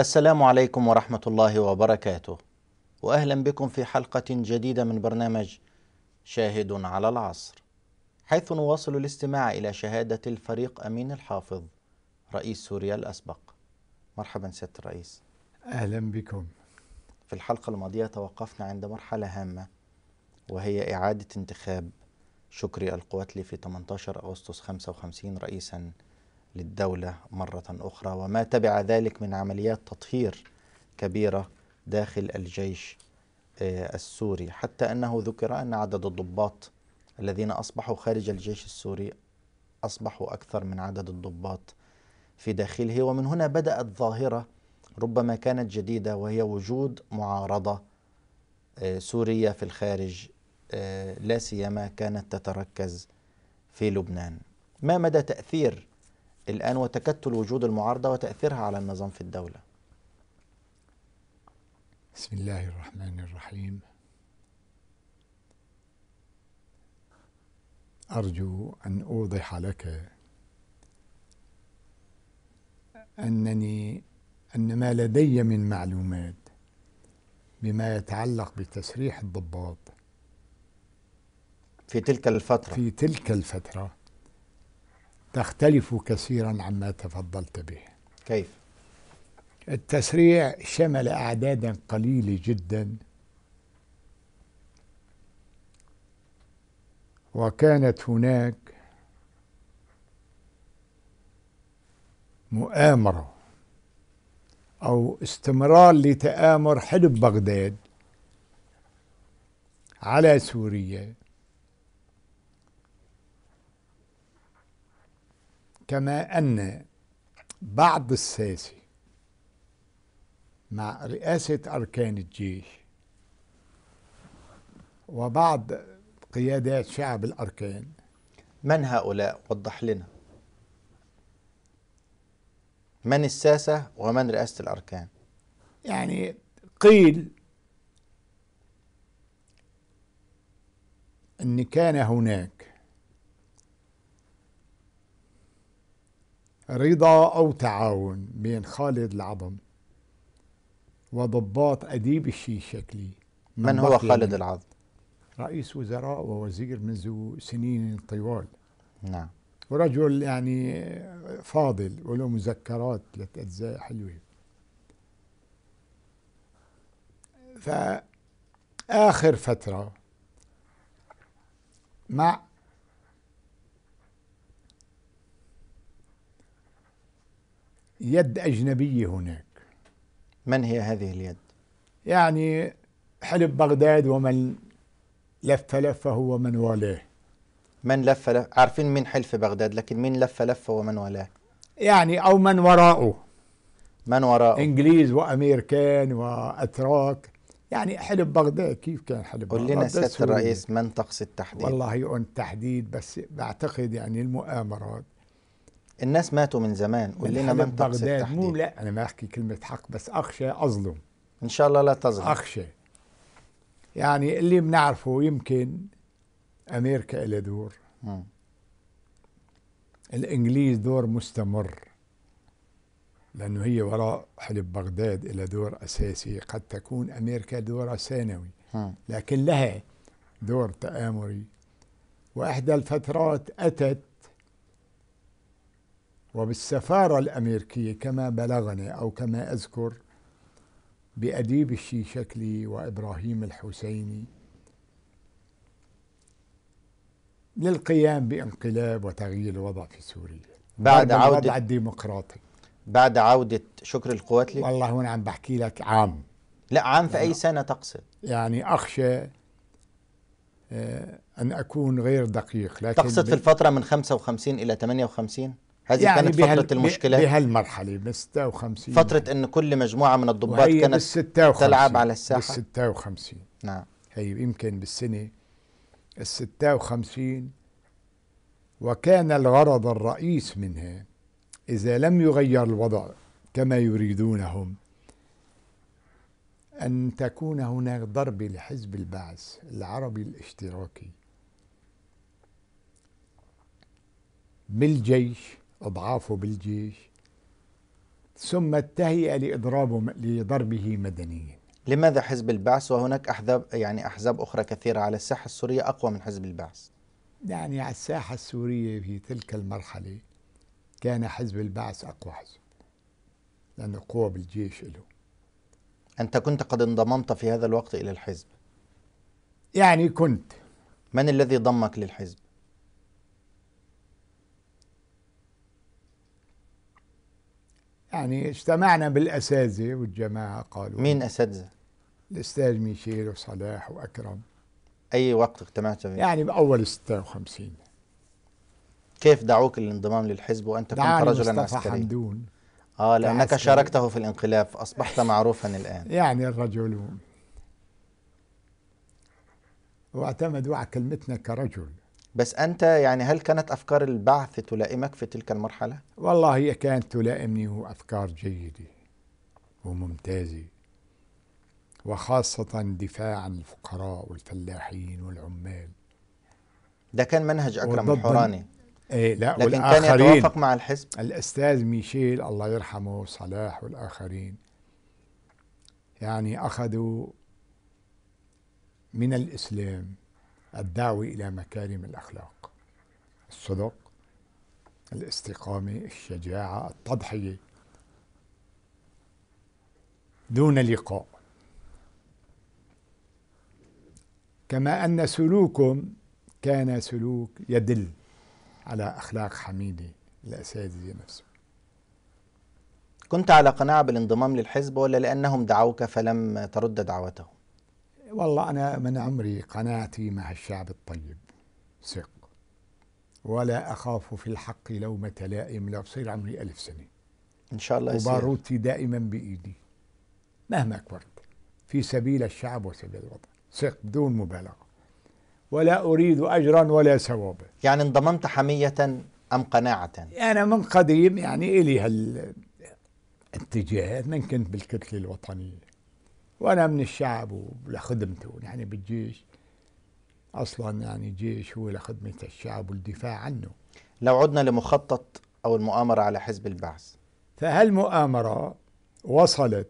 السلام عليكم ورحمة الله وبركاته وأهلا بكم في حلقة جديدة من برنامج شاهد على العصر حيث نواصل الاستماع إلى شهادة الفريق أمين الحافظ رئيس سوريا الأسبق مرحبا سيادة الرئيس أهلا بكم في الحلقة الماضية توقفنا عند مرحلة هامة وهي إعادة انتخاب شكري القواتلي في 18 أغسطس 55 رئيسا للدولة مرة أخرى وما تبع ذلك من عمليات تطهير كبيرة داخل الجيش آه، السوري حتى أنه ذكر أن عدد الضباط الذين أصبحوا خارج الجيش السوري أصبحوا أكثر من عدد الضباط في داخله ومن هنا بدأت ظاهرة ربما كانت جديدة وهي وجود معارضة آه، سورية في الخارج آه، لا سيما كانت تتركز في لبنان ما مدى تأثير الآن وتكتل وجود المعارضة وتأثيرها على النظام في الدولة بسم الله الرحمن الرحيم أرجو أن أوضح لك أنني أن ما لدي من معلومات بما يتعلق بتسريح الضباط في تلك الفترة في تلك الفترة تختلف كثيرا عما تفضلت به كيف التسريع شمل أعدادا قليلة جدا وكانت هناك مؤامرة أو استمرار لتآمر حلب بغداد على سوريا كما أن بعض الساسي مع رئاسة أركان الجيش وبعض قيادات شعب الأركان من هؤلاء؟ وضح لنا من الساسة ومن رئاسة الأركان؟ يعني قيل أن كان هناك رضا أو تعاون بين خالد العظم وضباط أديب الشي شكلي من, من هو خالد العظم؟ رئيس وزراء ووزير منذ سنين طوال نعم ورجل يعني فاضل وله مذكرات ثلاث أجزاء حلوة فآخر فترة مع يد أجنبية هناك من هي هذه اليد؟ يعني حلب بغداد ومن لف لفه ومن والاه من لف لف عارفين مين حلف بغداد لكن مين لف لفه ومن والاه يعني أو من وراءه من وراءه إنجليز وأمريكان وأتراك يعني حلب بغداد كيف كان حلب بغداد قول لنا سيادة الرئيس من تقصد تحديد والله يقول تحديد بس بعتقد يعني المؤامرات الناس ماتوا من زمان قول لنا بغداد مو لا انا ما احكي كلمه حق بس اخشى اظلم ان شاء الله لا تظلم اخشى يعني اللي بنعرفه يمكن امريكا لها دور م. الانجليز دور مستمر لانه هي وراء حلب بغداد لها دور اساسي قد تكون امريكا دورها ثانوي لكن لها دور تآمري واحدى الفترات اتت وبالسفارة الأمريكية كما بلغني أو كما أذكر بأديب الشيشكلي وإبراهيم الحسيني للقيام بانقلاب وتغيير الوضع في سوريا بعد عودة الوضع الديمقراطي بعد عودة شكر القوات لي؟ والله هون عم بحكي لك عام لا عام في أي يعني سنة تقصد؟ يعني أخشى آه، أن أكون غير دقيق لكن تقصد في الفترة من 55 إلى 58؟ هذه يعني كانت فترة المشكلة بهالمرحلة من 56 فترة أن كل مجموعة من الضباط كانت تلعب على الساحة بال 56 نعم هي يمكن بالسنة ال 56 وكان الغرض الرئيس منها إذا لم يغير الوضع كما يريدونهم أن تكون هناك ضربة لحزب البعث العربي الاشتراكي بالجيش أضعافه بالجيش ثم التهيئة لإضرابه لضربه مدنيا لماذا حزب البعث وهناك أحزاب يعني أحزاب أخرى كثيرة على الساحة السورية أقوى من حزب البعث يعني على الساحة السورية في تلك المرحلة كان حزب البعث أقوى حزب لأنه قوة بالجيش له أنت كنت قد انضممت في هذا الوقت إلى الحزب يعني كنت من الذي ضمك للحزب؟ يعني اجتمعنا بالاساتذه والجماعه قالوا مين اساتذه؟ الاستاذ ميشيل وصلاح واكرم اي وقت اجتمعت فيه؟ يعني باول 56 كيف دعوك للانضمام للحزب وانت كنت رجلا عسكريا؟ حمدون اه لانك عسكري. شاركته في الانقلاب اصبحت معروفا الان يعني الرجل واعتمدوا على كلمتنا كرجل بس أنت يعني هل كانت أفكار البعث تلائمك في تلك المرحلة؟ والله هي كانت تلائمني وأفكار جيدة وممتازة وخاصة دفاع عن الفقراء والفلاحين والعمال ده كان منهج أكرم الحوراني إيه لا لكن والآخرين كان يتوافق مع الحزب الأستاذ ميشيل الله يرحمه صلاح والآخرين يعني أخذوا من الإسلام الدعوة إلى مكارم الأخلاق الصدق الاستقامة الشجاعة التضحية دون لقاء كما أن سلوكهم كان سلوك يدل على أخلاق حميدة الأساتذة نفسهم كنت على قناعة بالانضمام للحزب ولا لأنهم دعوك فلم ترد دعوتهم؟ والله أنا من عمري قناعتي مع الشعب الطيب ثق ولا أخاف في الحق لومة لائم لأصير عمري ألف سنة إن شاء الله وباروتي دائما بإيدي مهما كبرت في سبيل الشعب وسبيل الوطن ثق بدون مبالغة ولا أريد أجرا ولا ثوابا يعني انضممت حمية أم قناعة أنا من قديم يعني إلي هالاتجاه من كنت بالكتلة الوطنية وانا من الشعب ولخدمته يعني بالجيش اصلا يعني الجيش هو لخدمه الشعب والدفاع عنه لو عدنا لمخطط او المؤامره على حزب البعث فهالمؤامره وصلت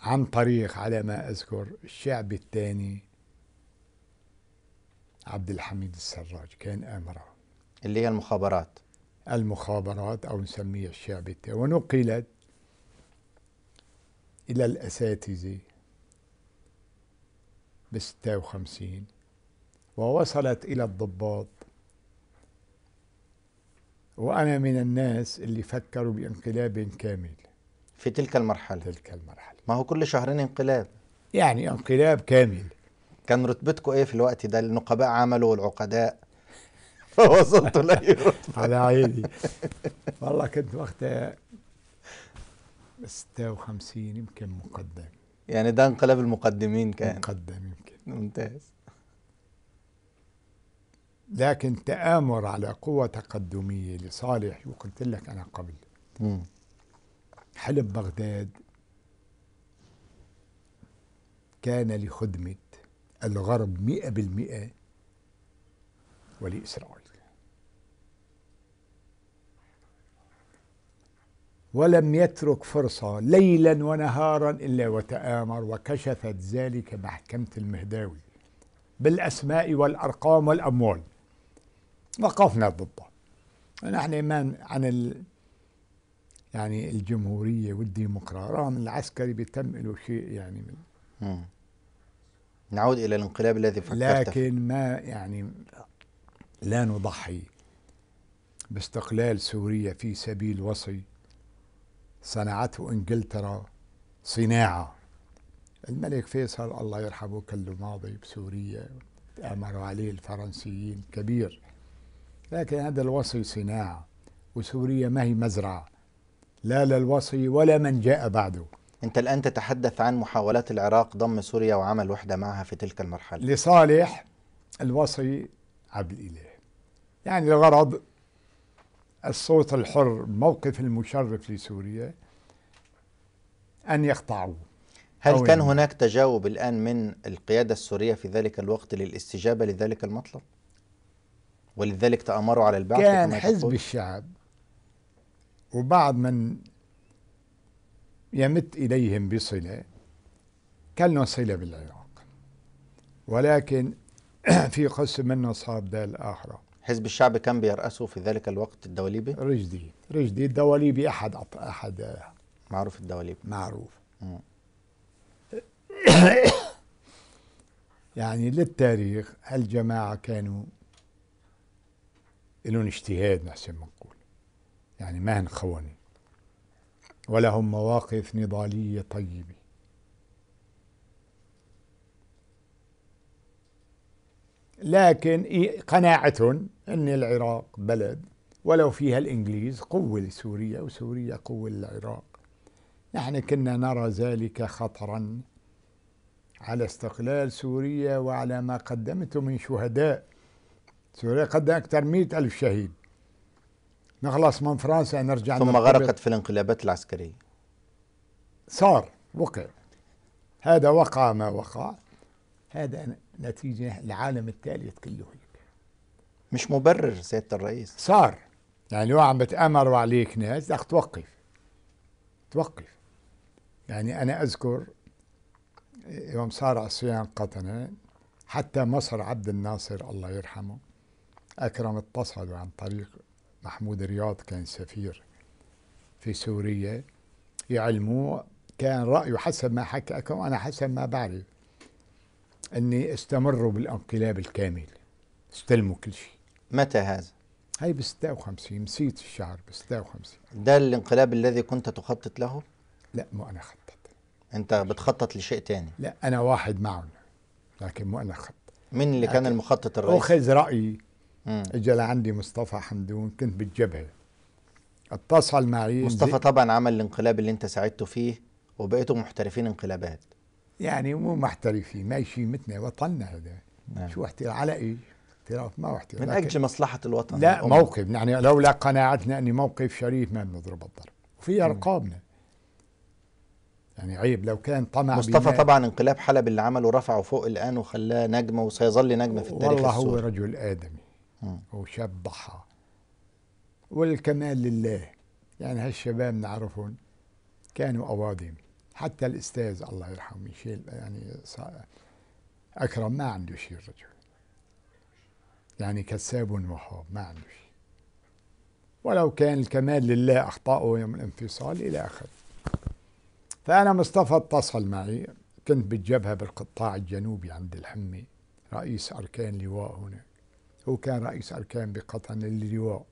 عن طريق على ما اذكر الشعب الثاني عبد الحميد السراج كان امره اللي هي المخابرات المخابرات أو نسميها الشعبية ونقلت إلى الأساتذة ب 56 ووصلت إلى الضباط وأنا من الناس اللي فكروا بانقلاب كامل في تلك المرحلة تلك المرحلة ما هو كل شهرين انقلاب يعني انقلاب كامل كان رتبتكم ايه في الوقت ده النقباء عملوا والعقداء فوصلت لاي على عيني والله كنت وقتها 56 يمكن مقدم يعني ده انقلاب المقدمين كان مقدم يمكن ممتاز لكن تآمر على قوة تقدمية لصالح وقلت لك أنا قبل م. حلب بغداد كان لخدمة الغرب مئة بالمئة ولإسرائيل ولم يترك فرصة ليلا ونهارا إلا وتآمر وكشفت ذلك محكمة المهداوي بالأسماء والأرقام والأموال وقفنا ضده نحن إيمان عن ال يعني الجمهورية والديمقراطية رغم العسكري بيتم له شيء يعني من نعود إلى الانقلاب الذي فكرت لكن ما يعني لا نضحي باستقلال سوريا في سبيل وصي صنعته انجلترا صناعه الملك فيصل الله يرحمه كان له ماضي بسوريا امروا عليه الفرنسيين كبير لكن هذا الوصي صناعه وسوريا ما هي مزرعه لا للوصي ولا من جاء بعده انت الان تتحدث عن محاولات العراق ضم سوريا وعمل وحده معها في تلك المرحله لصالح الوصي عبد الاله يعني الغرض الصوت الحر موقف المشرف لسوريا أن يقطعوه هل كان هناك تجاوب الآن من القيادة السورية في ذلك الوقت للاستجابة لذلك المطلب ولذلك تأمروا على البعث كان حزب الشعب وبعض من يمت إليهم بصلة كان له صلة بالعراق ولكن في قسم منه صار دال آخره حزب الشعب كان بيرأسه في ذلك الوقت الدواليبي؟ رشدي رشدي الدواليبي أحد أط... أحد معروف الدواليبي معروف يعني للتاريخ الجماعة كانوا لهم اجتهاد نحسن ما نقول يعني ما هن خوني ولهم مواقف نضالية طيبة لكن قناعتهم أن العراق بلد ولو فيها الإنجليز قوة لسوريا وسوريا قوة للعراق نحن كنا نرى ذلك خطرا على استقلال سوريا وعلى ما قدمته من شهداء سوريا قدم أكثر مئة ألف شهيد نخلص من فرنسا نرجع ثم غرقت في الانقلابات العسكرية صار وقع هذا وقع ما وقع هذا نتيجة العالم الثالث كله هيك مش مبرر سيادة الرئيس صار يعني هو عم بتأمروا عليك ناس بدك توقف توقف يعني أنا أذكر يوم صار عصيان قطنة حتى مصر عبد الناصر الله يرحمه أكرم اتصلوا عن طريق محمود رياض كان سفير في سوريا يعلموه كان رأيه حسب ما حكى أكرم أنا حسب ما بعرف أني استمروا بالانقلاب الكامل استلموا كل شيء متى هذا؟ هاي ب 56 نسيت الشهر ب 56 ده الانقلاب الذي كنت تخطط له؟ لا مو أنا خطط أنت بتخطط لشيء تاني لا أنا واحد معهم لكن مو أنا خطط مين اللي كان المخطط الرئيسي؟ أخذ رأيي اجى لعندي مصطفى حمدون كنت بالجبهة اتصل معي مصطفى طبعا عمل الانقلاب اللي انت ساعدته فيه وبقيتوا محترفين انقلابات يعني مو محترفين ماشي متنا وطننا هذا نعم. شو احتراف على ايش؟ احتراف ما هو احتراف من اجل مصلحه الوطن لا الأمر. موقف يعني لولا قناعتنا اني موقف شريف ما بنضرب الضرب وفي ارقامنا يعني عيب لو كان طمع مصطفى طبعا انقلاب حلب اللي عمله رفعه فوق الان وخلاه نجمه وسيظل نجمه في التاريخ والله السوري. هو رجل ادمي وشاب ضحى والكمال لله يعني هالشباب نعرفهم كانوا أواضم حتى الأستاذ الله يرحمه ميشيل يعني أكرم ما عنده شيء الرجل يعني كذاب وخاب ما عنده شيء ولو كان الكمال لله اخطاؤه يوم الانفصال إلى آخره فأنا مصطفى اتصل معي كنت بالجبهة بالقطاع الجنوبي عند الحمي رئيس أركان لواء هناك هو كان رئيس أركان بقطن اللواء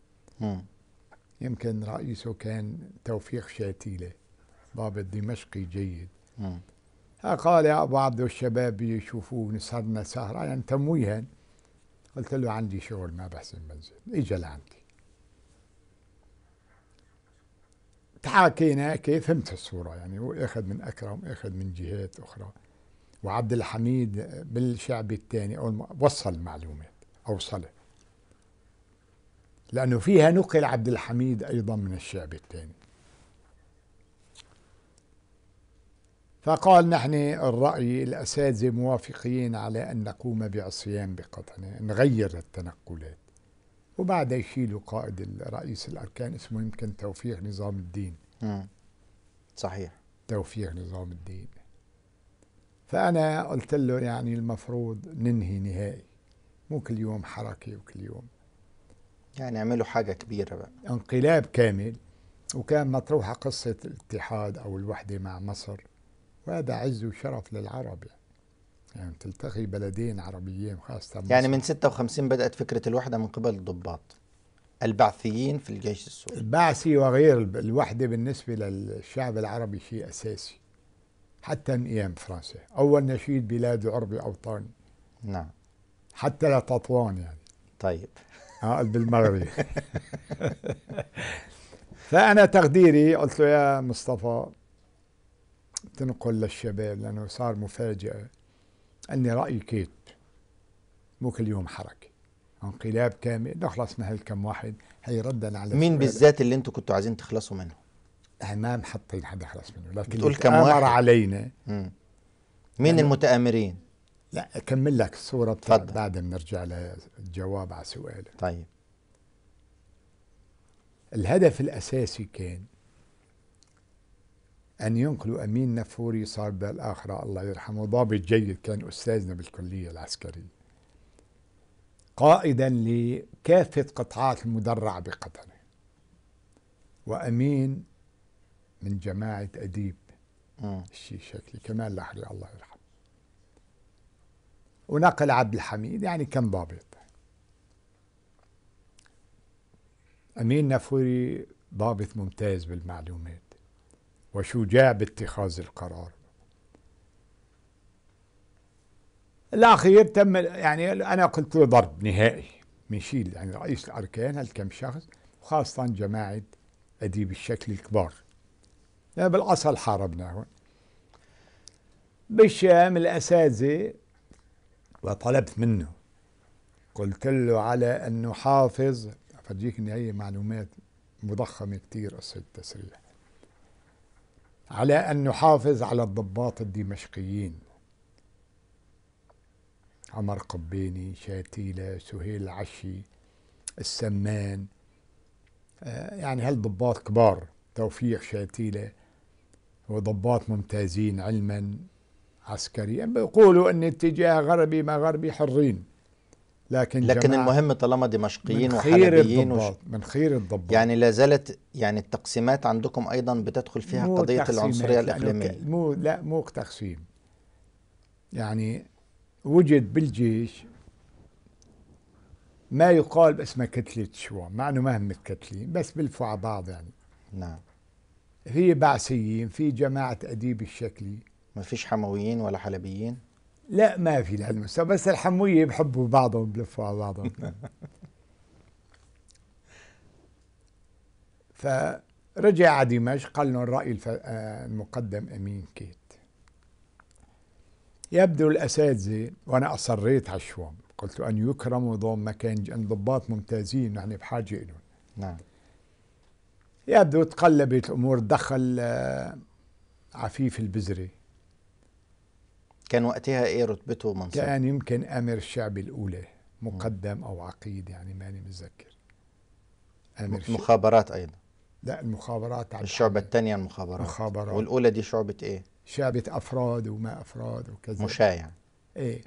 يمكن رئيسه كان توفيق شاتيله ضابط دمشقي جيد مم. قال يا بعض الشباب يشوفوه نسهرنا سهرة يعني تمويها قلت له عندي شغل ما بحسن منزل اجى لعندي تحاكينا كيف فهمت الصورة يعني واخذ من أكرم اخذ من جهات أخرى وعبد الحميد بالشعبي الثاني وصل المعلومات أوصله لأنه فيها نقل عبد الحميد أيضا من الشعبي الثاني فقال نحن الرأي الأساتذة موافقين على أن نقوم بعصيان بقطنة نغير التنقلات وبعدها يشيلوا قائد رئيس الأركان اسمه يمكن توفيق نظام الدين مم. صحيح توفيق نظام الدين فأنا قلت له يعني المفروض ننهي نهائي مو كل يوم حركة وكل يوم يعني عملوا حاجة كبيرة بقى انقلاب كامل وكان مطروحة قصة الاتحاد أو الوحدة مع مصر وهذا عز وشرف للعرب يعني. يعني تلتقي بلدين عربيين خاصة مصر. يعني من 56 بدأت فكرة الوحدة من قبل الضباط البعثيين في الجيش السوري البعثي وغير الوحدة بالنسبة للشعب العربي شيء أساسي حتى من أيام فرنسا أول نشيد بلاد عربي أوطاني نعم حتى لتطوان يعني طيب آه، بالمغرب فأنا تقديري قلت له يا مصطفى تنقل للشباب لأنه صار مفاجأة أني رأيي كيت مو كل يوم حركة انقلاب كامل نخلص من هالكم واحد هي ردا على مين بالذات اللي انتم كنتوا عايزين تخلصوا منه؟ ما محطين حد يخلص منه لكن بتقول كم واحد علينا مم. مين يعني المتآمرين؟ لا اكمل لك الصوره تفضل بعد بنرجع للجواب على سؤالك طيب الهدف الاساسي كان أن ينقلوا أمين نفوري صار بالآخرة الله يرحمه ضابط جيد كان أستاذنا بالكلية العسكرية قائدا لكافة قطعات المدرعة بقطر وأمين من جماعة أديب الشيء شكلي كمال لحري الله يرحمه ونقل عبد الحميد يعني كان ضابط أمين نافوري ضابط ممتاز بالمعلومات وشجاع باتخاذ القرار الأخير تم يعني أنا قلت له ضرب نهائي نشيل يعني رئيس الأركان هالكم شخص وخاصة جماعة أديب الشكل الكبار يعني بالأصل حاربناهم بالشام الأساتذة وطلبت منه قلت له على انه حافظ أفرجيك إن هي معلومات مضخمة كثير قصة التسريح على أن نحافظ على الضباط الدمشقيين عمر قبيني شاتيلة سهيل العشي السمان آه، يعني هالضباط كبار توفيق شاتيلة وضباط ممتازين علما عسكريا بيقولوا أن اتجاه غربي ما غربي حرين لكن لكن المهم طالما دمشقيين وحلبيين من خير الضباط يعني لا زالت يعني التقسيمات عندكم ايضا بتدخل فيها قضيه العنصريه يعني الاقليميه مو لا مو تقسيم يعني وجد بالجيش ما يقال باسمه كتلة شوا مع انه ما هم متكتلين بس بلفوا على بعض يعني نعم في بعثيين في جماعة اديب الشكلي ما فيش حمويين ولا حلبيين لا ما في لهالمستوى بس الحموية بحبوا بعضهم بلفوا على بعضهم فرجع على دمشق قال لهم الرأي آه، المقدم أمين كيت يبدو الأساتذة وأنا أصريت على الشوام قلت أن يكرموا ضم مكان ضباط ممتازين نحن بحاجة لهم نعم يبدو تقلبت الأمور دخل آه، عفيف البزري كان وقتها ايه رتبته ومنصبه؟ كان يمكن امر الشعب الاولى مقدم او عقيد يعني ماني متذكر امر مخابرات ايضا لا المخابرات الشعبة الثانية المخابرات مخابرات والأولى دي شعبة إيه؟ شعبة أفراد وما أفراد وكذا مشايع يعني. إيه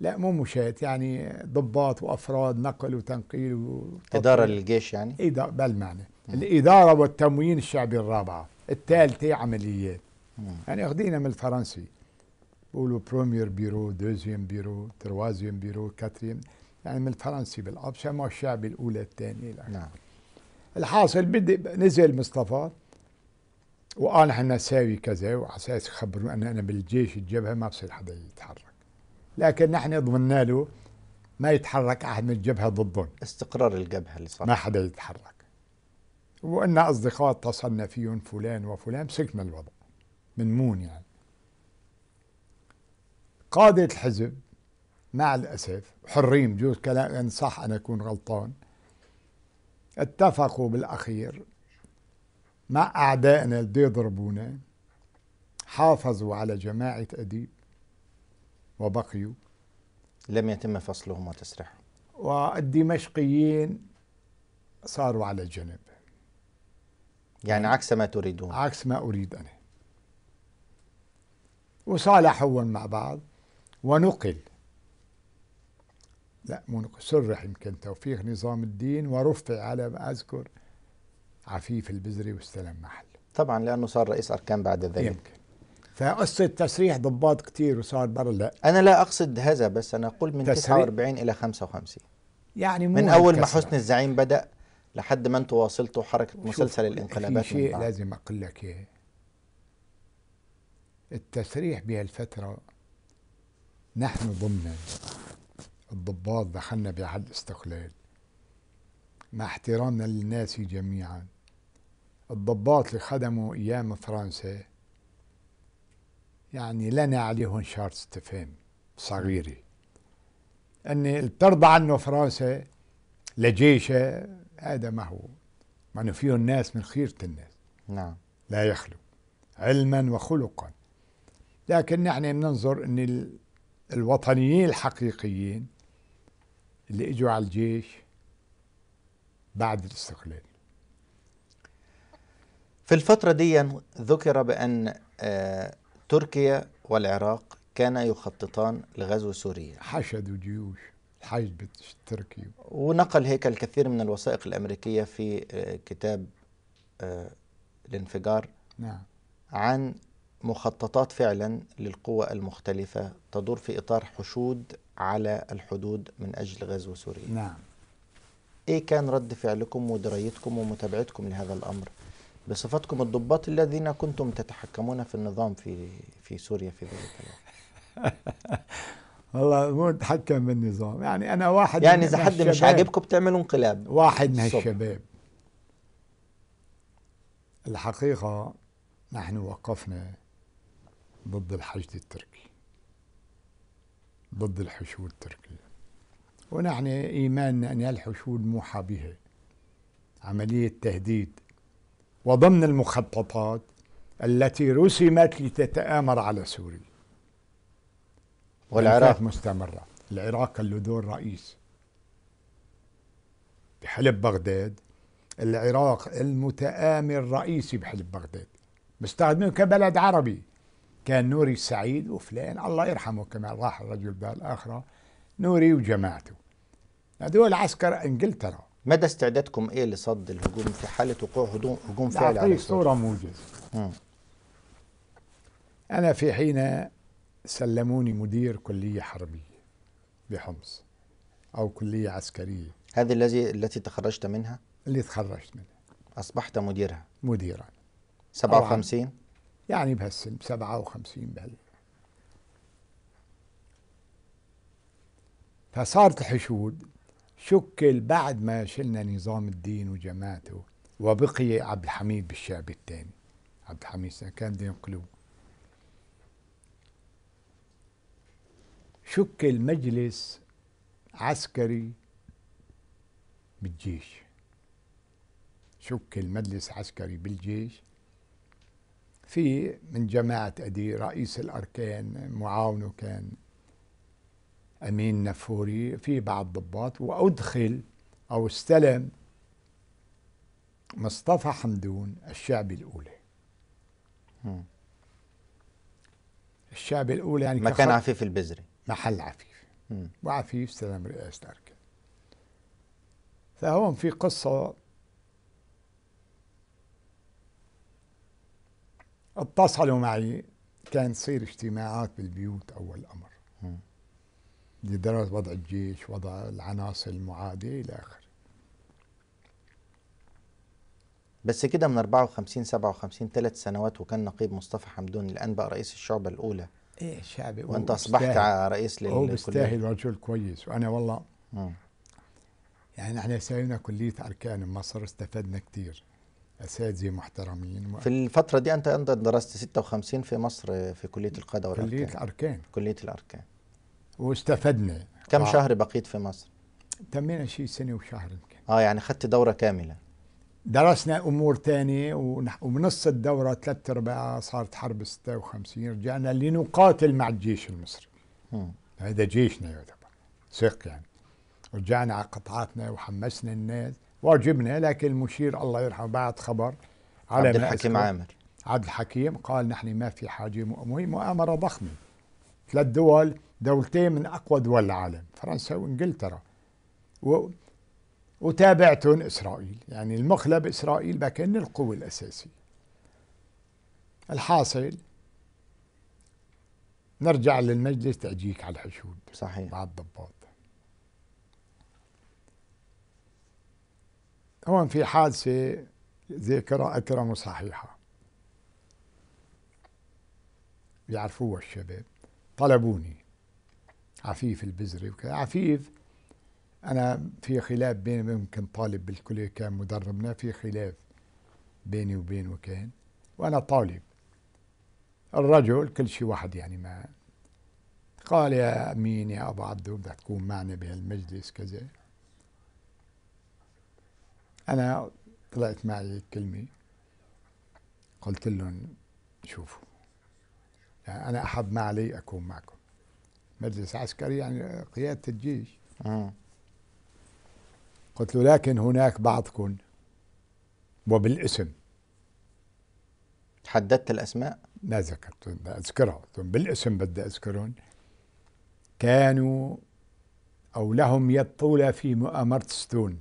لا مو مشاة يعني ضباط وأفراد نقل وتنقيل وتطلع. إدارة للجيش يعني؟ إيه بل الإدارة والتموين الشعبي الرابعة الثالثة عمليات يعني أخذينا من الفرنسي بقولوا برومير بيرو دوزيام بيرو تروازيام بيرو كاتريم يعني من الفرنسي بالاب سموه الشعب الاولى الثانيه نعم الحاصل بدي نزل مصطفى وقال احنا نساوي كذا وعلى اساس خبروا ان انا بالجيش الجبهه ما بصير حدا يتحرك لكن نحن ضمننا له ما يتحرك احد من الجبهه ضدهم استقرار الجبهه اللي صار ما حدا يتحرك وان اصدقاء اتصلنا فيهم فلان وفلان مسكنا الوضع من مون يعني قادة الحزب مع الأسف حرين بجوز كلام يعني صح أنا أكون غلطان اتفقوا بالأخير مع أعدائنا اللي يضربونا حافظوا على جماعة أديب وبقيوا لم يتم فصلهم وتسريحهم والدمشقيين صاروا على جنب يعني عكس ما تريدون عكس ما أريد أنا وصالحوهم مع بعض ونقل لا مو نقل سرح يمكن توفيق نظام الدين ورفع على ما أذكر عفيف البزري واستلم محله طبعا لأنه صار رئيس أركان بعد ذلك يمكن فقصة تسريح ضباط كتير وصار برا لا أنا لا أقصد هذا بس أنا أقول من 49 إلى 55 يعني من أول ما حسن الزعيم بدأ لحد ما أنتوا واصلتوا حركة مسلسل الانقلابات في شيء لازم أقول لك إيه التسريح بهالفترة نحن ضمن الضباط دخلنا بعد الاستقلال مع احترامنا للناس جميعا الضباط اللي خدموا ايام فرنسا يعني لنا عليهم شرط استفهام صغيرة ان بترضى عنه فرنسا لجيشها هذا ما هو مع انه فيه الناس من خيرة الناس نعم لا يخلو علما وخلقا لكن نحن بننظر ان الوطنيين الحقيقيين اللي اجوا على الجيش بعد الاستقلال في الفترة دي ذكر بأن آه، تركيا والعراق كانا يخططان لغزو سوريا حشدوا جيوش الحشد التركي ونقل هيك الكثير من الوثائق الأمريكية في آه، كتاب آه، الانفجار نعم عن مخططات فعلا للقوى المختلفة تدور في إطار حشود على الحدود من أجل غزو سوريا نعم إيه كان رد فعلكم ودرايتكم ومتابعتكم لهذا الأمر بصفتكم الضباط الذين كنتم تتحكمون في النظام في في سوريا في ذلك الوقت والله مو تحكم بالنظام يعني أنا واحد يعني إذا حد مش عاجبكم بتعملوا انقلاب واحد من الشباب الحقيقة نحن وقفنا ضد الحشد التركي ضد الحشود التركية ونحن إيماننا أن الحشود موحى بها عملية تهديد وضمن المخططات التي رسمت لتتآمر على سوريا والعراق مستمرة العراق كان له دور رئيس بحلب بغداد العراق المتآمر الرئيسي بحلب بغداد مستخدمه كبلد عربي كان نوري السعيد وفلان الله يرحمه كمان راح الرجل دار الآخرة نوري وجماعته هذول عسكر إنجلترا مدى استعدادكم إيه لصد الهجوم في حالة وقوع هجوم هجوم فعلي على صورة موجزة أنا في حين سلموني مدير كلية حربية بحمص أو كلية عسكرية هذه الذي التي تخرجت منها؟ اللي تخرجت منها أصبحت مديرها مديرا 57 يعني بهالسن ب 57 بهال فصارت الحشود شكل بعد ما شلنا نظام الدين وجماعته وبقي عبد الحميد بالشعب الثاني عبد الحميد كان بده ينقلوه شكل مجلس عسكري بالجيش شكل مجلس عسكري بالجيش في من جماعة أدي رئيس الأركان معاونه كان أمين نفوري في بعض الضباط وأدخل أو استلم مصطفى حمدون الشعبي الأولى الشعبي الأولى يعني مكان عفيف البزري محل عفيف وعفيف استلم رئاسة الأركان فهون في قصة اتصلوا معي كان تصير اجتماعات بالبيوت اول امر لدرجه وضع الجيش وضع العناصر المعاديه الى اخره بس كده من 54 57 ثلاث سنوات وكان نقيب مصطفى حمدون الان بقى رئيس الشعبة الاولى ايه شعبي وانت اصبحت بستاهل. رئيس للكليه هو بيستاهل رجل كويس وانا والله مم. يعني احنا سوينا كليه اركان مصر استفدنا كثير اساتذه محترمين في الفتره دي انت انت درست 56 في مصر في كليه القاده والاركان كليه الاركان كليه الاركان واستفدنا كم آه. شهر بقيت في مصر؟ تمينا شيء سنه وشهر يمكن اه يعني خدت دوره كامله درسنا امور تانية وبنص الدوره ثلاث ارباع صارت حرب 56 رجعنا لنقاتل مع الجيش المصري هذا جيشنا يعتبر سق يعني رجعنا على قطعاتنا وحمسنا الناس واجبنا لكن المشير الله يرحمه بعد خبر على عبد الحكيم عامر عبد الحكيم قال نحن ما في حاجه مؤامره ضخمه ثلاث دول دولتين من اقوى دول العالم فرنسا وانجلترا و وتابعتهم اسرائيل يعني المخلب اسرائيل بكن القوه الاساسيه الحاصل نرجع للمجلس تأجيك على الحشود صحيح مع الضباط هون في حادثة ذاكرة أكرم وصحيحة بيعرفوها الشباب طلبوني عفيف البزري وكذا عفيف أنا في خلاف بيني ممكن طالب بالكلية كان مدربنا في خلاف بيني وبينه كان وأنا طالب الرجل كل شيء واحد يعني ما قال يا أمين يا أبو عبدو بدك تكون معنا بهالمجلس كذا أنا طلعت معي كلمة قلت لهم شوفوا يعني أنا أحب ما علي أكون معكم مجلس عسكري يعني قيادة الجيش آه. قلت له لكن هناك بعضكم وبالاسم حددت الأسماء؟ لا ذكرت بدي أذكرها بالاسم بدي أذكرهم كانوا أو لهم يد طولة في مؤامرة ستون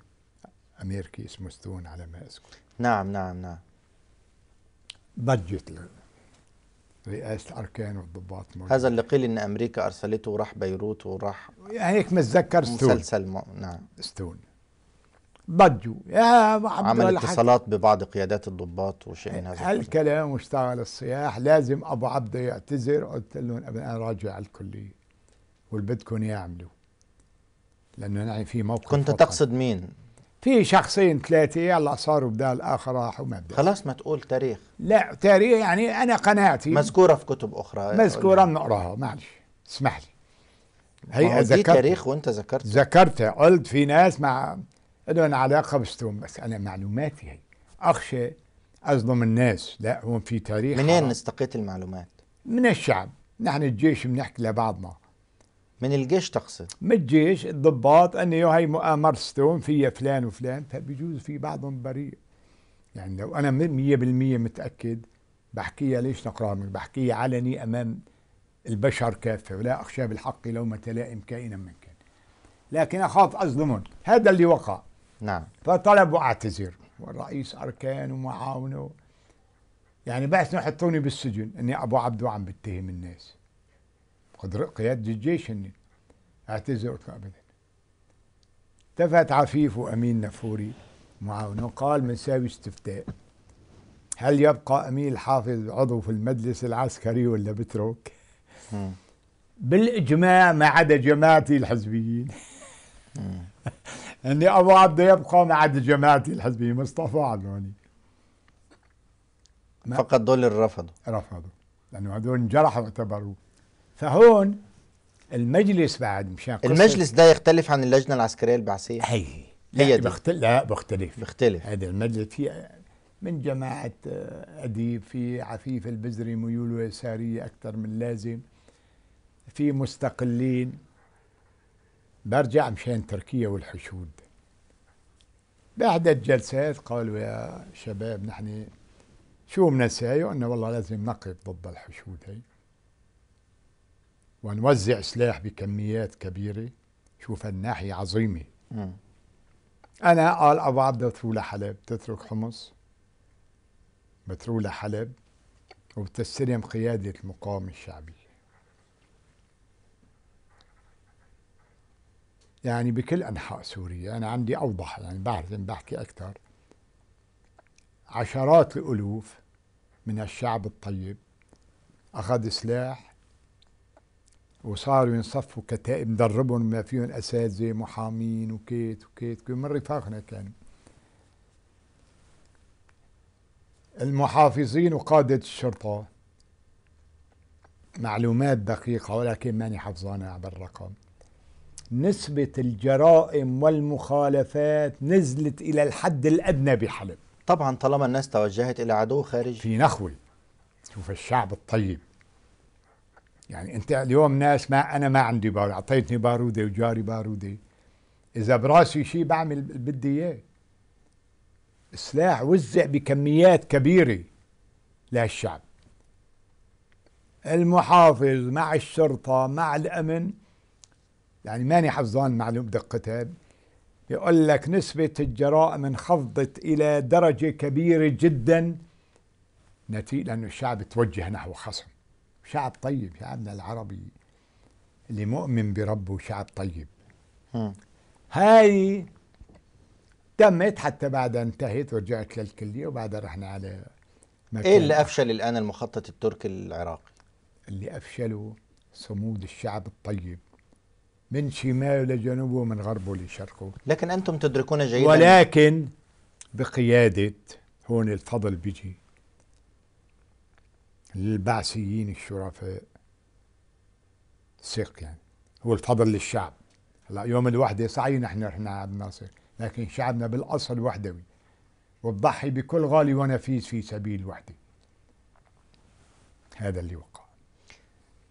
امريكي اسمه ستون على ما اذكر نعم نعم نعم ضجت رئاسه الاركان والضباط موجود. هذا اللي قيل ان امريكا ارسلته وراح بيروت وراح يعني هيك متذكر ستون مسلسل م... نعم ستون ضجوا يا عمل اتصالات ببعض قيادات الضباط وشيء من هذا الكلام واشتغل الصياح لازم ابو عبده يعتذر قلت لهم انا راجع على الكليه واللي بدكم يعملوا لانه انا في موقف كنت وطن. تقصد مين في شخصين ثلاثة يلا صاروا بدال آخر راحوا ما بدأ. خلاص ما تقول تاريخ لا تاريخ يعني أنا قناعتي مذكورة في كتب أخرى مذكورة نقراها معلش اسمح لي هي ذكرت تاريخ وأنت ذكرت ذكرتها قلت في ناس مع لهم علاقة بستون بس أنا معلوماتي هي أخشى أظلم الناس لا هون في تاريخ منين استقيت المعلومات؟ من الشعب نحن الجيش بنحكي لبعضنا من الجيش تقصد من الجيش الضباط انه هاي مؤامره ستون فيها فلان وفلان فبجوز في بعضهم بريء يعني لو انا 100% متاكد بحكيها ليش نقرامي بحكيها علني امام البشر كافه ولا اخشى بالحق لومه لائم كائنا من كان لكن اخاف اظلمهم هذا اللي وقع نعم فطلبوا اعتذر والرئيس اركان ومعاونه يعني بس يحطوني بالسجن اني ابو عبدو عم بتهم الناس قيادة الجيش إني أعتذر قلت له أبدا التفت عفيف وأمين نفوري معاونه قال من ساوي استفتاء هل يبقى أمين الحافظ عضو في المجلس العسكري ولا بترك؟ بالإجماع ما عدا جماعتي الحزبيين أني أبو عبده يبقى ما عدا جماعتي الحزبيين مصطفى عدواني فقط دول اللي رفضوا رفضوا لأنه هذول انجرحوا واعتبروه فهون المجلس بعد مشان المجلس ده يختلف عن اللجنه العسكريه البعثيه هي هي لا بختلف لا بختلف بختلف هذا المجلس في من جماعه آه، اديب في عفيف البزري ميول يساريه اكثر من لازم في مستقلين برجع مشان تركيا والحشود بعد الجلسات قالوا يا شباب نحن شو بنسايو انه والله لازم نقف ضد الحشود هي ونوزع سلاح بكميات كبيرة شوف الناحية عظيمة م. أنا قال أبو بدي تروح لحلب تترك حمص بتروح لحلب وبتستلم قيادة المقاومة الشعبية يعني بكل أنحاء سوريا أنا عندي أوضح يعني بعرف يعني بحكي أكثر عشرات الألوف من الشعب الطيب أخذ سلاح وصاروا ينصفوا كتائب ندربهم ما فيهم اساتذه محامين وكيت وكيت, وكيت من رفاقنا كانوا المحافظين وقادة الشرطة معلومات دقيقة ولكن ماني حافظانها على الرقم نسبة الجرائم والمخالفات نزلت إلى الحد الأدنى بحلب طبعا طالما الناس توجهت إلى عدو خارجي في نخوة شوف الشعب الطيب يعني انت اليوم ناس ما انا ما عندي بارود اعطيتني باروده وجاري باروده اذا براسي شيء بعمل بدي اياه السلاح وزع بكميات كبيره للشعب المحافظ مع الشرطه مع الامن يعني ماني حفظان معلوم دقتها يقول لك نسبة الجرائم انخفضت إلى درجة كبيرة جدا نتيجة لأنه الشعب توجه نحو خصم شعب طيب شعبنا العربي اللي مؤمن بربه شعب طيب هاي تمت حتى بعد انتهيت ورجعت للكلية وبعدها رحنا على مكان ايه اللي افشل الان المخطط التركي العراقي؟ اللي افشله صمود الشعب الطيب من شماله لجنوبه ومن غربه لشرقه لكن انتم تدركون جيدا ولكن بقياده هون الفضل بيجي للبعثيين الشرفاء ثق يعني والفضل للشعب هلا يوم الوحده صحيح نحن رحنا عبد الناصر لكن شعبنا بالاصل وحدوي وتضحي بكل غالي ونفيس في سبيل الوحده هذا اللي وقع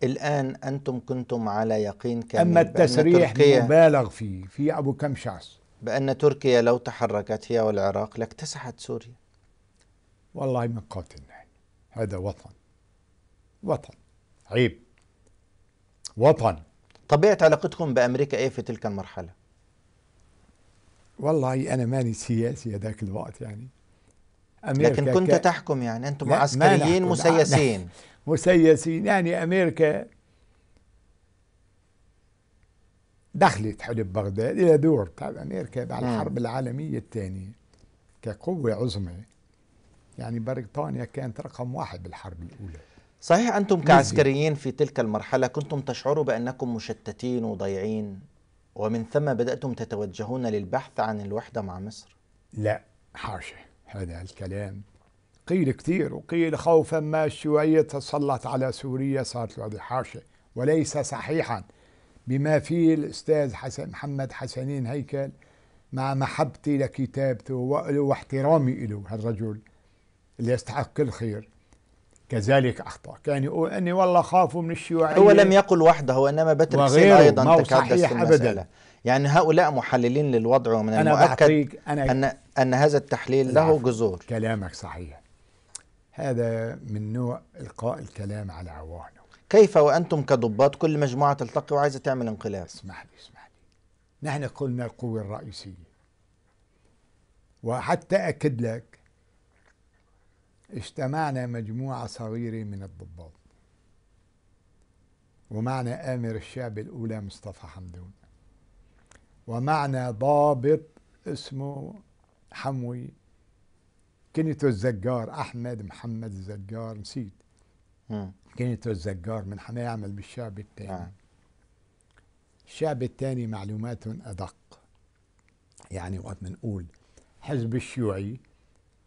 الان انتم كنتم على يقين كامل اما التسريح مبالغ فيه في ابو كم شخص بان تركيا لو تحركت هي والعراق لاكتسحت سوريا والله من قاتل هذا وطن وطن عيب وطن طبيعة علاقتكم بأمريكا إيه في تلك المرحلة؟ والله أنا ماني سياسي هذاك الوقت يعني أمريكا لكن كنت ك... تحكم يعني أنتم عسكريين مسيسين مسيسين يعني أمريكا دخلت حلب بغداد إلى دور بتاع طيب، أمريكا بعد الحرب العالمية الثانية كقوة عظمى يعني بريطانيا كانت رقم واحد بالحرب الأولى صحيح أنتم كعسكريين في تلك المرحلة كنتم تشعروا بأنكم مشتتين وضيعين ومن ثم بدأتم تتوجهون للبحث عن الوحدة مع مصر لا حاشا هذا الكلام قيل كثير وقيل خوفا ما الشيوعية تسلط على سوريا صارت الوضع حاشا وليس صحيحا بما فيه الأستاذ حسن محمد حسنين هيكل مع محبتي لكتابته واحترامي له هالرجل اللي يستحق كل خير كذلك أخطأ كان يقول أني والله خاف من الشيوعية هو لم يقل وحده وإنما بتر أيضا تحدث في المسألة يعني هؤلاء محللين للوضع ومن أنا المؤكد أنا أن, أن هذا التحليل له جذور كلامك صحيح هذا من نوع إلقاء الكلام على عوانه كيف وأنتم كضباط كل مجموعة تلتقي وعايزة تعمل انقلاب اسمح لي اسمح لي نحن قلنا القوة الرئيسية وحتى أكد لك اجتمعنا مجموعة صغيرة من الضباط ومعنا آمر الشعب الأولى مصطفى حمدون ومعنا ضابط اسمه حموي كنيته الزجار أحمد محمد الزجار نسيت كنيته الزجار من حما يعمل بالشعب الثاني آه. الشعب الثاني معلوماتهم أدق يعني وقت بنقول حزب الشيوعي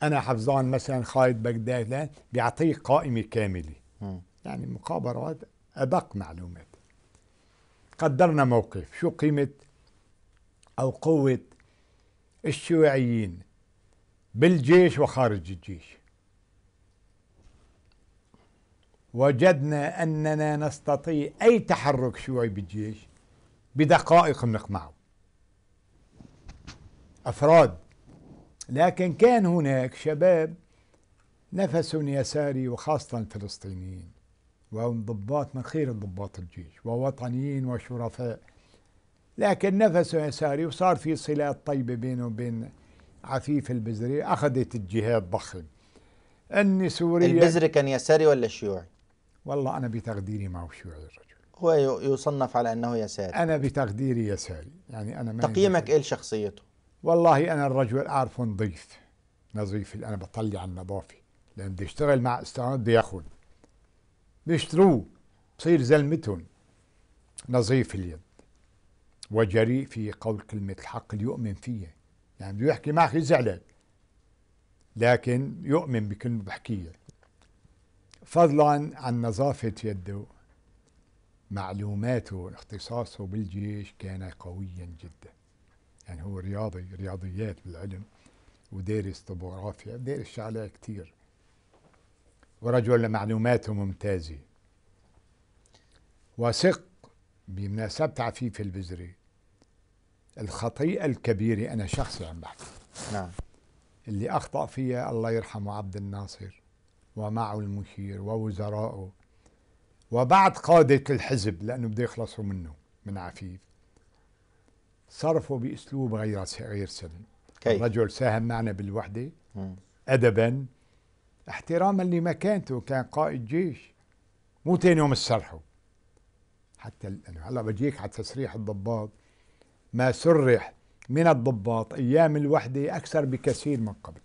انا حفظان مثلا خالد بغداد بيعطيك قائمه كامله يعني مخابرات ادق معلومات قدرنا موقف شو قيمه او قوه الشيوعيين بالجيش وخارج الجيش وجدنا اننا نستطيع اي تحرك شيوعي بالجيش بدقائق بنقمعه افراد لكن كان هناك شباب نفس يساري وخاصة الفلسطينيين وهم ضباط من خير الضباط الجيش ووطنيين وشرفاء لكن نفسه يساري وصار في صلات طيبة بينه وبين عفيف البزري أخذت الجهاد ضخم أني سوريا البزري كان يساري ولا شيوعي؟ والله أنا بتقديري ما هو شيوعي الرجل هو يصنف على أنه يساري أنا بتقديري يساري يعني أنا ما تقييمك إيه لشخصيته؟ والله انا الرجل اعرفه نظيف نظيف انا بطلع على النظافه لان بدي اشتغل مع استاذ بدي ياخذ بيشتروه بصير زلمتهم نظيف اليد وجريء في قول كلمة الحق اللي يؤمن فيها يعني بده يحكي معك يزعلك لكن يؤمن بكلمة بحكيها فضلا عن نظافة يده معلوماته واختصاصه بالجيش كان قويا جدا يعني هو رياضي رياضيات بالعلم ودارس طبوغرافيا دارس شغلات كثير ورجل معلوماته ممتازة وثق بمناسبة عفيف البزري الخطيئة الكبيرة أنا شخصي عم بحكي نعم اللي أخطأ فيها الله يرحمه عبد الناصر ومعه المشير ووزرائه وبعد قادة الحزب لأنه بده يخلصوا منه من عفيف صرفه باسلوب غير غير سليم كيف؟ الرجل ساهم معنا بالوحده مم. ادبا احتراما لمكانته كان قائد جيش مو ثاني يوم استرحوا حتى يعني هلا بجيك على تسريح الضباط ما سرح من الضباط ايام الوحده اكثر بكثير من قبل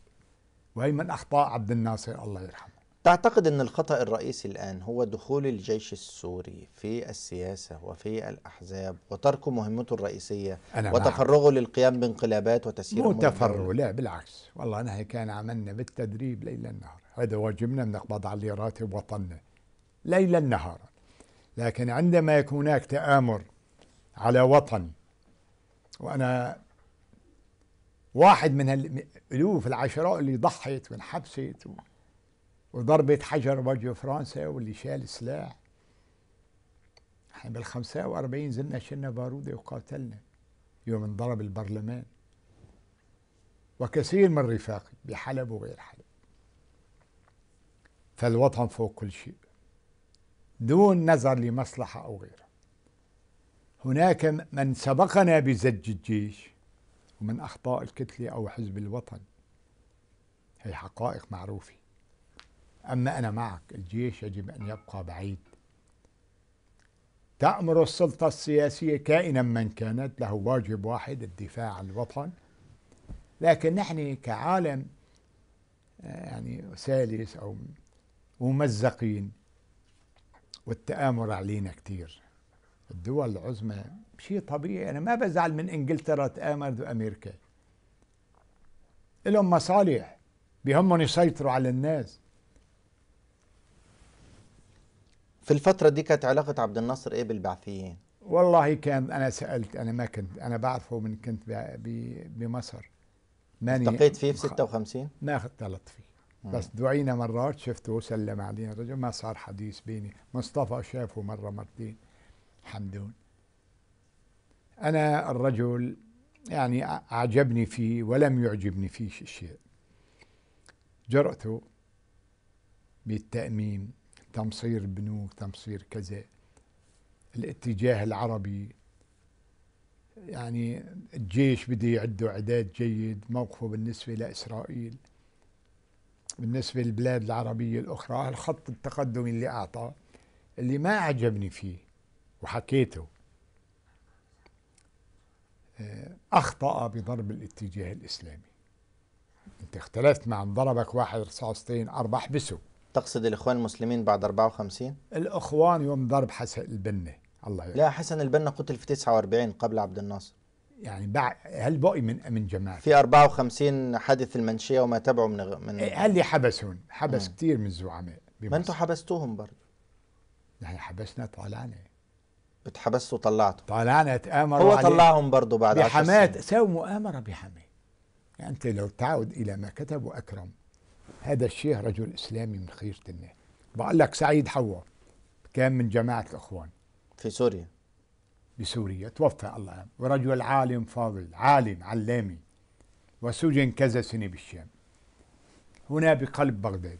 وهي من اخطاء عبد الناصر الله يرحمه تعتقد أن الخطأ الرئيسي الآن هو دخول الجيش السوري في السياسة وفي الأحزاب وترك مهمته الرئيسية أنا وتفرغه للقيام بانقلابات وتسيير مو تفرغ لا بالعكس والله نحن كان عملنا بالتدريب ليلا نهارا هذا واجبنا بنقبض على راتب وطننا ليلا نهارا لكن عندما يكون هناك تآمر على وطن وأنا واحد من الألوف العشراء اللي ضحت وانحبست و... وضربة حجر وجه فرنسا واللي شال سلاح احنا بال 45 زلنا شلنا بارودة وقاتلنا يوم انضرب البرلمان وكثير من رفاقي بحلب وغير حلب فالوطن فوق كل شيء دون نظر لمصلحة أو غيره هناك من سبقنا بزج الجيش ومن أخطاء الكتلة أو حزب الوطن هي حقائق معروفه أما أنا معك الجيش يجب أن يبقى بعيد تأمر السلطة السياسية كائنا من كانت له واجب واحد الدفاع عن الوطن لكن نحن كعالم آه، يعني سالس أو ممزقين والتآمر علينا كثير الدول العظمى شيء طبيعي أنا ما بزعل من إنجلترا تآمرت بأمريكا لهم مصالح بهم يسيطروا على الناس في الفترة دي كانت علاقة عبد الناصر إيه بالبعثيين؟ والله كان أنا سألت أنا ما كنت أنا بعرفه من كنت بمصر ماني التقيت فيه في 56 ما اختلط فيه بس دعينا مرات شفته وسلم علينا الرجل ما صار حديث بيني مصطفى شافه مرة مرتين حمدون أنا الرجل يعني أعجبني فيه ولم يعجبني فيه شيء جرأته بالتأميم تمصير بنوك تمصير كذا الاتجاه العربي يعني الجيش بده يعده اعداد جيد موقفه بالنسبه لاسرائيل بالنسبه للبلاد العربيه الاخرى الخط التقدمي اللي اعطاه اللي ما عجبني فيه وحكيته آه، اخطا بضرب الاتجاه الاسلامي انت اختلفت مع ضربك واحد رصاصتين اربع احبسه تقصد الإخوان المسلمين بعد 54 الإخوان يوم ضرب حسن البنا الله يرحمه لا حسن البنا قتل في 49 قبل عبد الناصر يعني بع... هل بقي من من جماعته في 54 حادث المنشيه وما تبعه من غ... من اللي إيه، حبسهم حبس كثير من الزعماء ما انتم حبستوهم برضه نحن حبسنا طالعنا اتحبسوا وطلعتوا طالعنا تآمروا هو طلعهم برضه بعد حماه سووا مؤامرة بحماة يعني أنت لو تعود إلى ما كتبوا أكرم هذا الشيخ رجل إسلامي من خيرة الناس بقول لك سعيد حوا كان من جماعة الإخوان في سوريا بسوريا توفى الله يعني. ورجل عالم فاضل عالم علامي وسجن كذا سنة بالشام هنا بقلب بغداد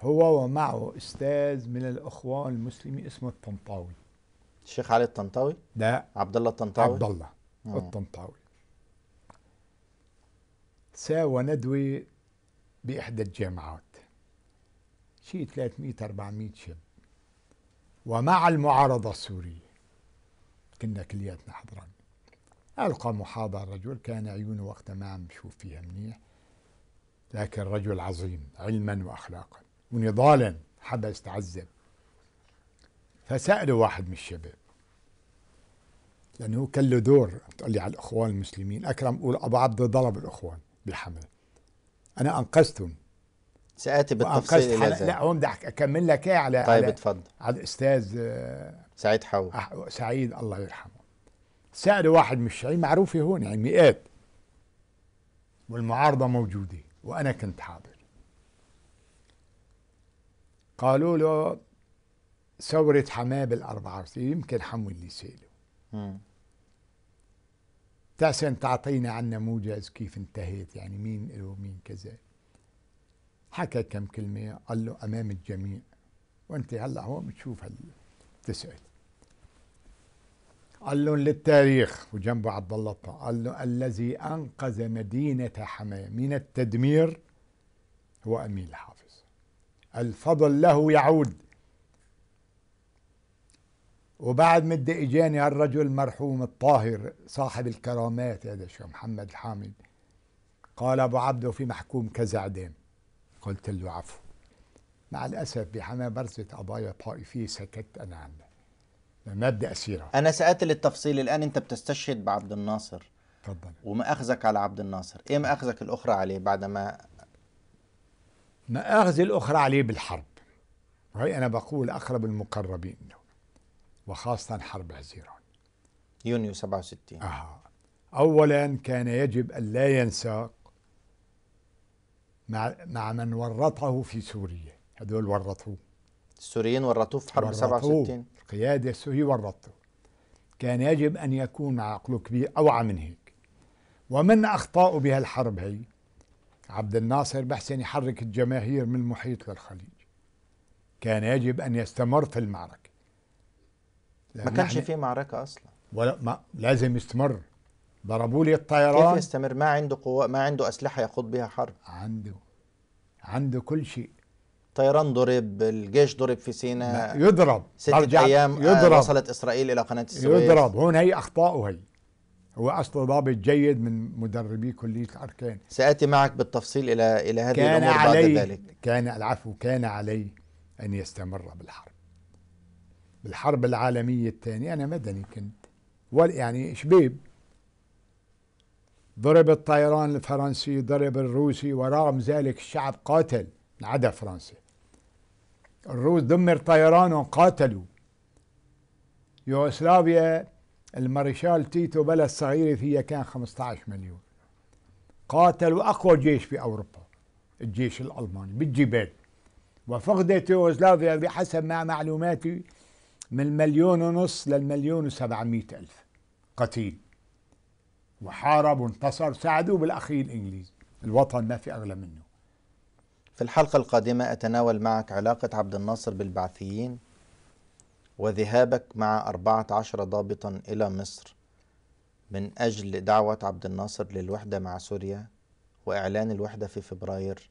هو ومعه استاذ من الاخوان المسلمين اسمه الطنطاوي الشيخ علي الطنطاوي؟ لا عبد الله الطنطاوي عبد الله الطنطاوي تساوى ندوة بإحدى الجامعات شيء 300 400 شاب ومع المعارضة السورية كنا كلياتنا حضران ألقى محاضرة رجل كان عيونه وقتها ما عم بشوف فيها منيح لكن رجل عظيم علما وأخلاقا ونضالا حبس تعذب فسأله واحد من الشباب لأنه كان له دور تقول لي على الإخوان المسلمين أكرم قول أبو عبد ضرب الإخوان بالحمل انا انقذتهم ساتي بالتفصيل لا هون بدي اكمل لك ايه على طيب اتفضل على, الاستاذ آه، سعيد حو أح... سعيد الله يرحمه سالوا واحد من الشعيب معروفة هون يعني مئات والمعارضة موجودة وأنا كنت حاضر قالوا له ثورة حماه بال 94 يمكن حمو اللي سأله تاسع تعطينا عن نموذج كيف انتهت يعني مين له مين كذا حكى كم كلمة قال له أمام الجميع وأنت هلا هون بتشوف هلا بتسأل قال لهم للتاريخ وجنبه عبد الله قال له الذي أنقذ مدينة حماة من التدمير هو أمين الحافظ الفضل له يعود وبعد مدة إجاني الرجل المرحوم الطاهر صاحب الكرامات هذا شو محمد الحامد قال أبو عبده في محكوم كذا عدام قلت له عفو مع الأسف بحماه برزة قضايا طائفية سكت أنا عنها ما بدي أسيرها أنا سأتي للتفصيل الآن أنت بتستشهد بعبد الناصر تفضل ومأخذك على عبد الناصر إيه مأخذك الأخرى عليه بعد ما اخذ الأخرى عليه بالحرب وهي أنا بقول أقرب المقربين له وخاصة حرب حزيران يونيو 67 أها. أولا كان يجب أن لا ينساق مع, مع من ورطه في سوريا هذول ورطوه السوريين ورطوه في حرب 67 القيادة السورية ورطته كان يجب أن يكون مع عقله كبير أوعى من هيك ومن أخطاء بهالحرب هي عبد الناصر بحسن يحرك الجماهير من المحيط للخليج كان يجب أن يستمر في المعركة يعني ما كانش في معركه اصلا ولا ما لازم يستمر ضربوا لي الطيران كيف يستمر ما عنده قوة ما عنده اسلحه يخوض بها حرب عنده عنده كل شيء طيران ضرب الجيش ضرب في سيناء يضرب ستة أيام آه، يضرب وصلت إسرائيل إلى قناة السويس يضرب هون هي أخطاء هي هو أصل ضابط جيد من مدربي كلية الأركان سأتي معك بالتفصيل إلى إلى هذه كان الأمور علي بعد ذلك كان العفو كان علي أن يستمر بالحرب بالحرب العالمية الثانية أنا مدني كنت يعني شبيب ضرب الطيران الفرنسي ضرب الروسي ورغم ذلك الشعب قاتل عدا فرنسا الروس دمر طيرانهم قاتلوا يوغوسلافيا المارشال تيتو بلد صغيرة فيها كان 15 مليون قاتلوا أقوى جيش في أوروبا الجيش الألماني بالجبال وفقدت يوغوسلافيا بحسب ما معلوماتي من مليون ونص للمليون وسبعمائة ألف قتيل وحارب وانتصر ساعدوه بالأخير الإنجليز الوطن ما في أغلى منه في الحلقة القادمة أتناول معك علاقة عبد الناصر بالبعثيين وذهابك مع 14 ضابطا إلى مصر من أجل دعوة عبد الناصر للوحدة مع سوريا وإعلان الوحدة في فبراير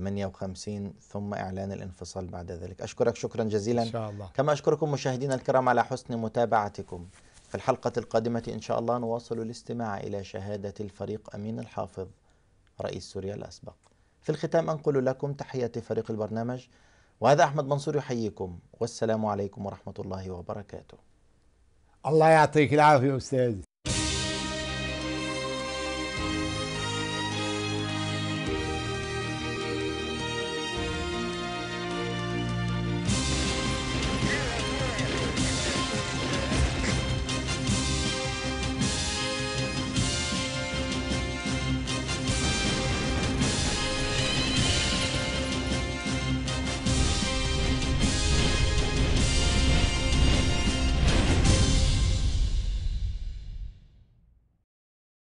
58 ثم إعلان الانفصال بعد ذلك أشكرك شكرا جزيلا إن شاء الله. كما أشكركم مشاهدينا الكرام على حسن متابعتكم في الحلقة القادمة إن شاء الله نواصل الاستماع إلى شهادة الفريق أمين الحافظ رئيس سوريا الأسبق في الختام أنقل لكم تحية فريق البرنامج وهذا أحمد منصور يحييكم والسلام عليكم ورحمة الله وبركاته الله يعطيك العافية أستاذ